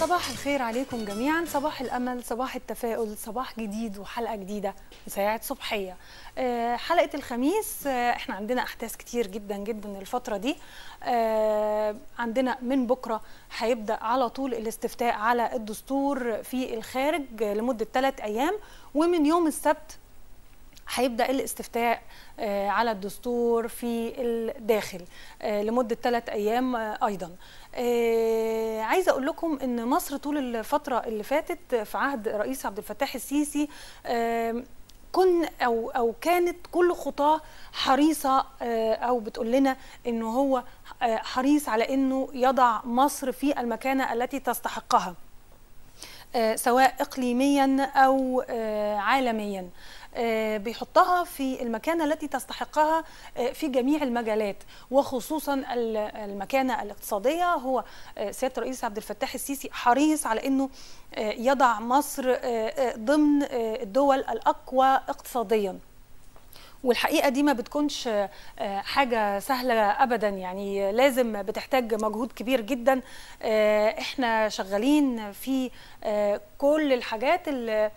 صباح الخير عليكم جميعا صباح الامل صباح التفاؤل صباح جديد وحلقه جديده مساعد صبحيه آه، حلقه الخميس آه، احنا عندنا احداث كتير جدا جدا الفتره دي آه، عندنا من بكره هيبدا على طول الاستفتاء على الدستور في الخارج لمده ثلاث ايام ومن يوم السبت هيبدا الاستفتاء آه، على الدستور في الداخل آه، لمده ثلاث ايام آه، ايضا عايزه اقول لكم ان مصر طول الفتره اللي فاتت في عهد رئيس عبد الفتاح السيسي كن او او كانت كل خطاه حريصه او بتقول لنا ان هو حريص على انه يضع مصر في المكانه التي تستحقها آه، سواء اقليميا او آه، عالميا آه، بيحطها في المكانه التي تستحقها في جميع المجالات وخصوصا المكانه الاقتصاديه هو سياده الرئيس عبد الفتاح السيسي حريص على انه يضع مصر ضمن الدول الاقوى اقتصاديا والحقيقه دي ما بتكونش آه، حاجه سهله ابدا يعني لازم بتحتاج مجهود كبير جدا آه، احنا شغالين في آه، كل الحاجات اللي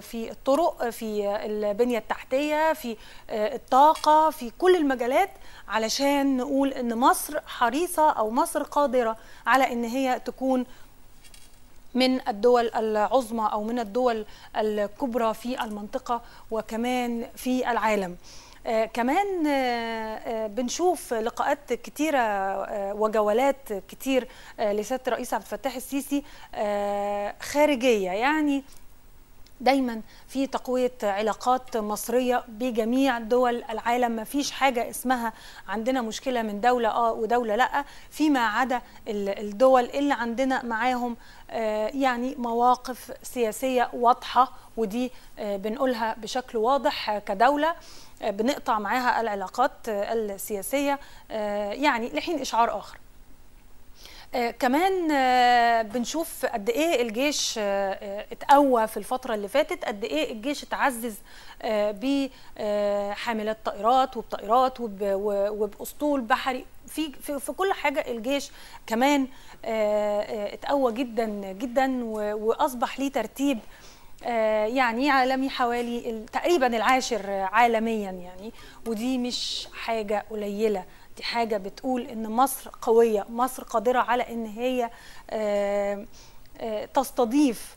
في الطرق في البنية التحتية في الطاقة في كل المجالات علشان نقول ان مصر حريصة او مصر قادرة على ان هي تكون من الدول العظمى أو من الدول الكبرى في المنطقة وكمان في العالم آه كمان آه, آه، بنشوف لقاءات كتيرة آه وجولات كتير آه، لسيادة الرئيس عبد الفتاح السيسي آه، خارجية يعني دايما في تقويه علاقات مصريه بجميع دول العالم ما فيش حاجه اسمها عندنا مشكله من دوله اه ودوله لا فيما عدا الدول اللي عندنا معاهم آه، يعني مواقف سياسيه واضحه ودي آه، بنقولها بشكل واضح كدوله آه، بنقطع معاها العلاقات السياسيه يعني لحين اشعار اخر آه، كمان آه، بنشوف قد ايه الجيش آه، اتقوى في الفتره اللي فاتت قد ايه الجيش اتعزز بحاملات طائرات وبطائرات وباسطول بحري في في, في كل حاجه الجيش كمان اتقوى جدا جدا واصبح ليه ترتيب يعني عالمي حوالي تقريبا العاشر عالميا يعني ودي مش حاجه قليله دي حاجه بتقول ان مصر قويه مصر قادره على ان هي آه، آه، تستضيف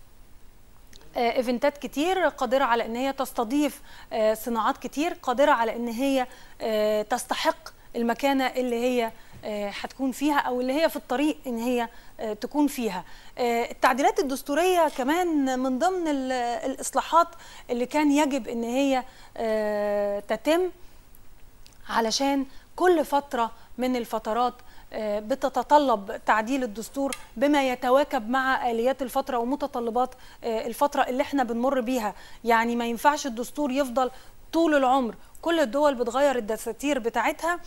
آه، ايفنتات كتير قادره على ان هي تستضيف صناعات كتير قادره على ان هي تستحق المكانه اللي هي هتكون فيها او اللي هي في الطريق ان هي تكون فيها التعديلات الدستوريه كمان من ضمن الاصلاحات اللي كان يجب ان هي تتم علشان كل فترة من الفترات آه، بتتطلب تعديل الدستور بما يتواكب مع آليات الفترة ومتطلبات آه، الفترة اللي احنا بنمر بيها يعني ما ينفعش الدستور يفضل طول العمر كل الدول بتغير الدساتير بتاعتها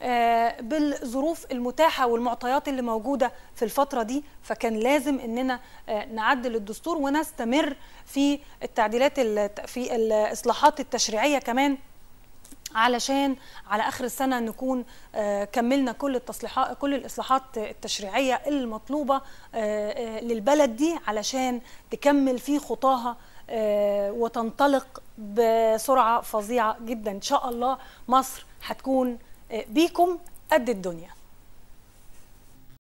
آه، بالظروف المتاحة والمعطيات اللي موجودة في الفترة دي فكان لازم أننا نعدل الدستور ونستمر في التعديلات في الإصلاحات التشريعية كمان علشان على اخر السنه نكون آه، كملنا كل التصليحات كل الاصلاحات التشريعيه المطلوبه آه، آه، للبلد دي علشان تكمل في خطاها وتنطلق بسرعه فظيعه جدا ان شاء الله مصر هتكون بيكم قد الدنيا